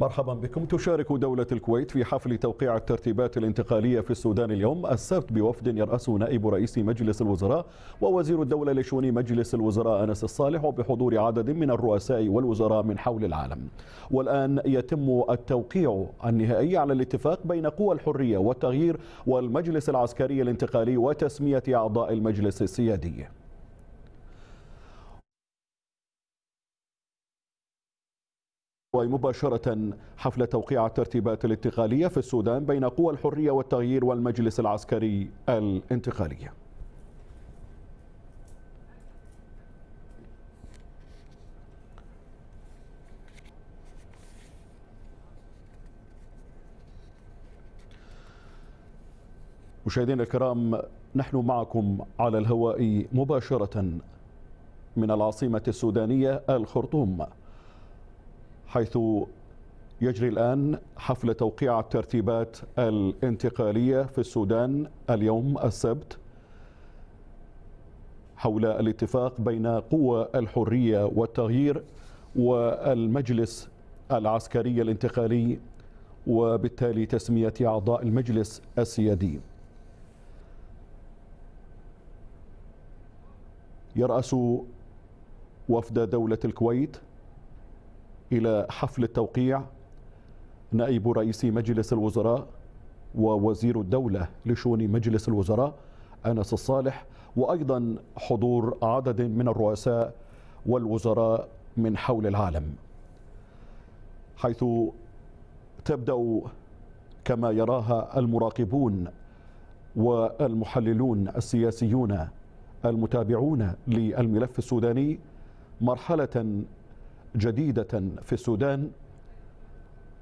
مرحبا بكم تشارك دولة الكويت في حفل توقيع الترتيبات الانتقالية في السودان اليوم السبت بوفد يرأسه نائب رئيس مجلس الوزراء ووزير الدولة لشؤون مجلس الوزراء أنس الصالح وبحضور عدد من الرؤساء والوزراء من حول العالم والآن يتم التوقيع النهائي على الاتفاق بين قوى الحرية والتغيير والمجلس العسكري الانتقالي وتسمية أعضاء المجلس السيادي ومباشرة حفل توقيع الترتيبات الانتقالية في السودان بين قوى الحرية والتغيير والمجلس العسكري الانتقالي مشاهدينا الكرام نحن معكم على الهواء مباشرة من العاصمة السودانية الخرطوم حيث يجري الآن حفل توقيع الترتيبات الانتقالية في السودان اليوم السبت حول الاتفاق بين قوى الحرية والتغيير والمجلس العسكري الانتقالي وبالتالي تسمية أعضاء المجلس السيادي يرأس وفد دولة الكويت إلى حفل التوقيع نائب رئيس مجلس الوزراء ووزير الدولة لشؤون مجلس الوزراء أنس الصالح وأيضا حضور عدد من الرؤساء والوزراء من حول العالم حيث تبدأ كما يراها المراقبون والمحللون السياسيون المتابعون للملف السوداني مرحلة جديدة في السودان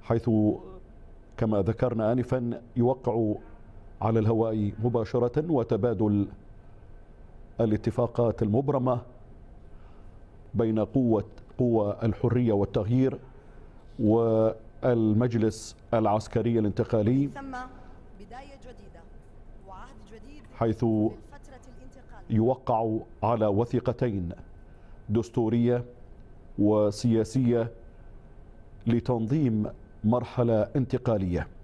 حيث كما ذكرنا آنفا يوقع على الهواء مباشرة وتبادل الاتفاقات المبرمة بين قوة قوى الحرية والتغيير والمجلس العسكري الانتقالي حيث يوقع على وثيقتين دستورية وسياسية لتنظيم مرحلة انتقالية